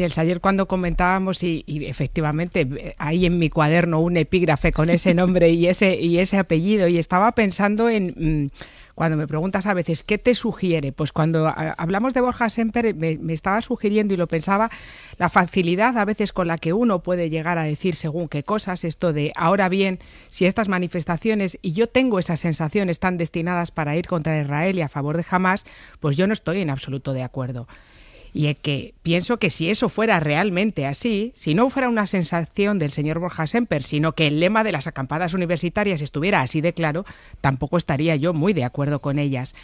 el ayer cuando comentábamos, y, efectivamente hay en mi cuaderno un epígrafe con ese nombre y ese, y ese apellido, y estaba pensando en... Mm, cuando me preguntas a veces qué te sugiere, pues cuando hablamos de Borja Semper me, estaba sugiriendo y lo pensaba la facilidad a veces con la que uno puede llegar a decir según qué cosas, esto de ahora bien, si estas manifestaciones y yo tengo esas sensaciones están destinadas para ir contra Israel y a favor de Hamas, pues yo no estoy en absoluto de acuerdo. Y que pienso que si eso fuera realmente así, si no fuera una sensación del señor Borja Semper, sino que el lema de las acampadas universitarias estuviera así de claro, tampoco estaría yo muy de acuerdo con ellas.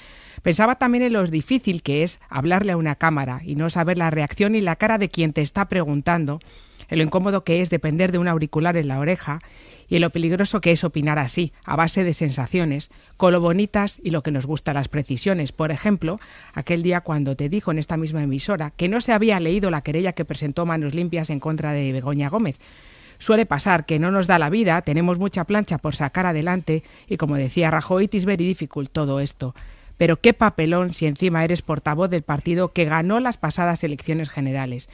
Pensaba también en lo difícil que es hablarle a una cámara y no saber la reacción y la cara de quien te está preguntando, en lo incómodo que es depender de un auricular en la oreja y lo peligroso que es opinar así, a base de sensaciones, con lo bonitas y lo que nos gusta las precisiones. Por ejemplo, aquel día cuando te dijo en esta misma emisora que no se había leído la querella que presentó Manos Limpias en contra de Begoña Gómez. Suele pasar que no nos da la vida, tenemos mucha plancha por sacar adelante y como decía Rajoy, is very difficult todo esto. Pero qué papelón si encima eres portavoz del partido que ganó las pasadas elecciones generales.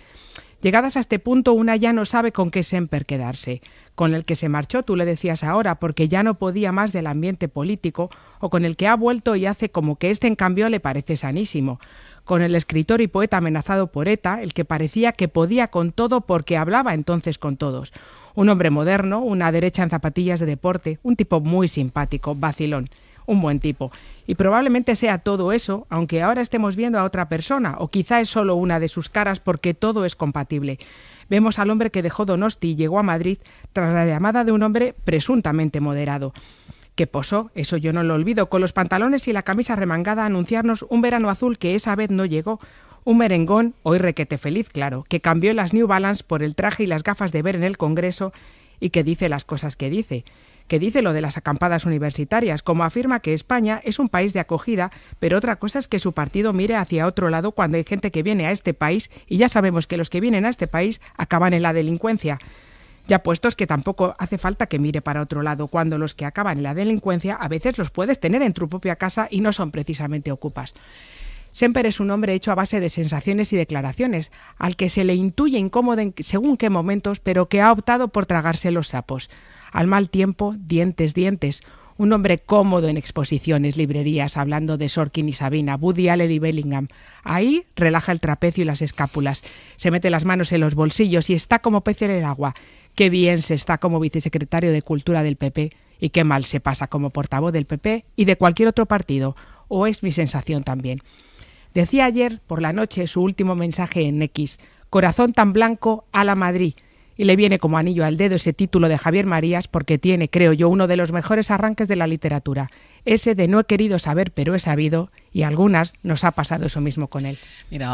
Llegadas a este punto, una ya no sabe con qué Semper quedarse. Con el que se marchó, tú le decías ahora, porque ya no podía más del ambiente político, o con el que ha vuelto y hace como que este en cambio le parece sanísimo. Con el escritor y poeta amenazado por ETA, el que parecía que podía con todo porque hablaba entonces con todos. Un hombre moderno, una derecha en zapatillas de deporte, un tipo muy simpático, vacilón un buen tipo. Y probablemente sea todo eso, aunque ahora estemos viendo a otra persona, o quizá es solo una de sus caras porque todo es compatible. Vemos al hombre que dejó Donosti y llegó a Madrid tras la llamada de un hombre presuntamente moderado que posó, eso yo no lo olvido, con los pantalones y la camisa remangada anunciarnos un verano azul que esa vez no llegó, un merengón, hoy requete feliz, claro, que cambió las New Balance por el traje y las gafas de ver en el Congreso y que dice las cosas que dice que dice lo de las acampadas universitarias, como afirma que España es un país de acogida, pero otra cosa es que su partido mire hacia otro lado cuando hay gente que viene a este país y ya sabemos que los que vienen a este país acaban en la delincuencia. Ya puestos que tampoco hace falta que mire para otro lado, cuando los que acaban en la delincuencia a veces los puedes tener en tu propia casa y no son precisamente ocupas. Semper es un hombre hecho a base de sensaciones y declaraciones, al que se le intuye incómodo según qué momentos, pero que ha optado por tragarse los sapos. Al mal tiempo, dientes, dientes. Un hombre cómodo en exposiciones, librerías, hablando de Sorkin y Sabina, Woody Allen y Bellingham. Ahí relaja el trapecio y las escápulas, se mete las manos en los bolsillos y está como pez en el agua. Qué bien se está como vicesecretario de Cultura del PP y qué mal se pasa como portavoz del PP y de cualquier otro partido, o es mi sensación también. Decía ayer por la noche su último mensaje en X, Corazón tan blanco a la Madrid. Y le viene como anillo al dedo ese título de Javier Marías porque tiene, creo yo, uno de los mejores arranques de la literatura, ese de no he querido saber pero he sabido, y algunas nos ha pasado eso mismo con él. Mira,